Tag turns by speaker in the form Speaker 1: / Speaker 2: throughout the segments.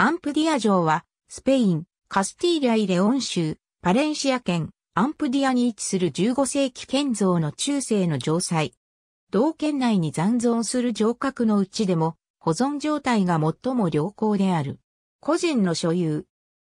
Speaker 1: アンプディア城は、スペイン、カスティーリャイレオン州、パレンシア県、アンプディアに位置する15世紀建造の中世の城塞。同県内に残存する城郭のうちでも、保存状態が最も良好である。個人の所有。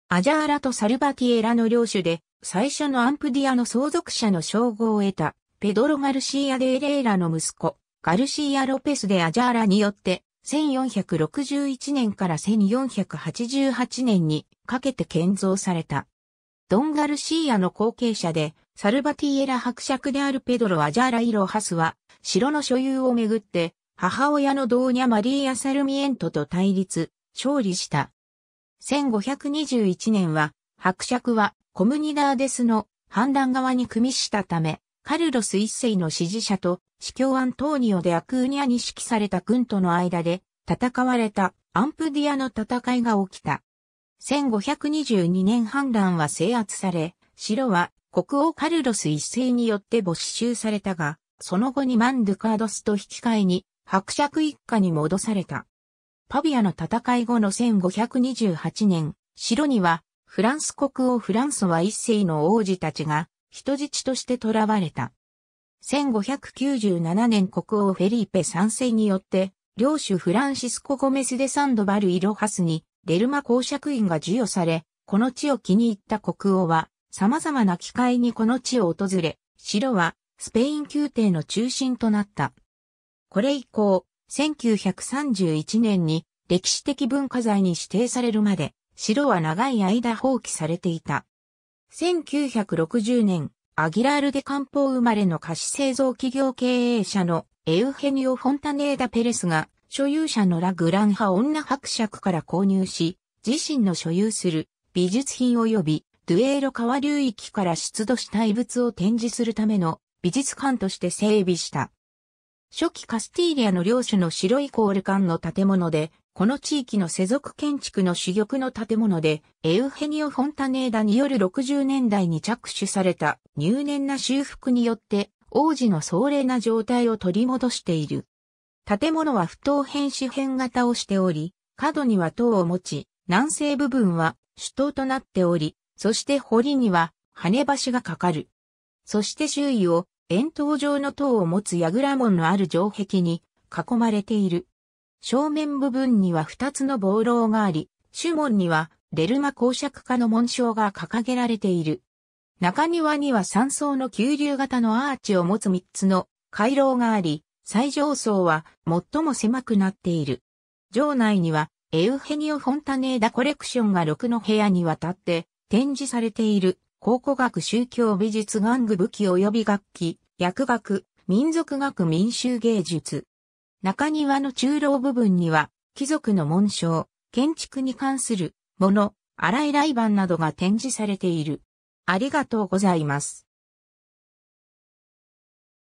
Speaker 1: アジャーラとサルバティエラの領主で、最初のアンプディアの相続者の称号を得た、ペドロ・ガルシーア・デ・エレーラの息子、ガルシーア・ロペス・デ・アジャーラによって、1461年から1488年にかけて建造された。ドンガルシーアの後継者で、サルバティエラ伯爵であるペドロ・アジャーラ・イロハスは、城の所有をめぐって、母親のーニャマリーア・サルミエントと対立、勝利した。1521年は、伯爵はコムニダーデスの反乱側に組みしたため、カルロス一世の支持者と司教アントーニオでアクーニアに指揮された軍との間で戦われたアンプディアの戦いが起きた。1522年反乱は制圧され、城は国王カルロス一世によって没収されたが、その後にマンドゥカードスと引き換えに伯爵一家に戻された。パビアの戦い後の1528年、城にはフランス国王フランソワ一世の王子たちが人質として囚われた。1597年国王フェリーペ3世によって、領主フランシスコ・ゴメス・デ・サンドバル・イロハスに、デルマ公爵院が授与され、この地を気に入った国王は、様々な機会にこの地を訪れ、城は、スペイン宮廷の中心となった。これ以降、1931年に歴史的文化財に指定されるまで、城は長い間放棄されていた。1960年、アギラール・デ・カンポ生まれの菓子製造企業経営者のエウヘニオ・フォンタネーダ・ペレスが所有者のラ・グランハ女伯爵から購入し、自身の所有する美術品及びドゥエーロ川流域から出土した遺物を展示するための美術館として整備した。初期カスティーリアの領主の白いコール館の建物で、この地域の世俗建築の主玉の建物で、エウヘニオ・フォンタネーダによる60年代に着手された入念な修復によって、王子の壮麗な状態を取り戻している。建物は不等辺四辺型をしており、角には塔を持ち、南西部分は主塔となっており、そして堀には跳ね橋がかかる。そして周囲を円筒状の塔を持つラ門のある城壁に囲まれている。正面部分には二つの防楼があり、主門にはデルマ公爵家の紋章が掲げられている。中庭には三層の急流型のアーチを持つ三つの回廊があり、最上層は最も狭くなっている。城内にはエウヘニオ・フォンタネーダ・コレクションが6の部屋にわたって展示されている。考古学宗教美術玩具武器及び楽器、薬学、民族学民衆芸術。中庭の中楼部分には、貴族の紋章、建築に関する、もの、荒いバ板などが展示されている。ありがとうございます。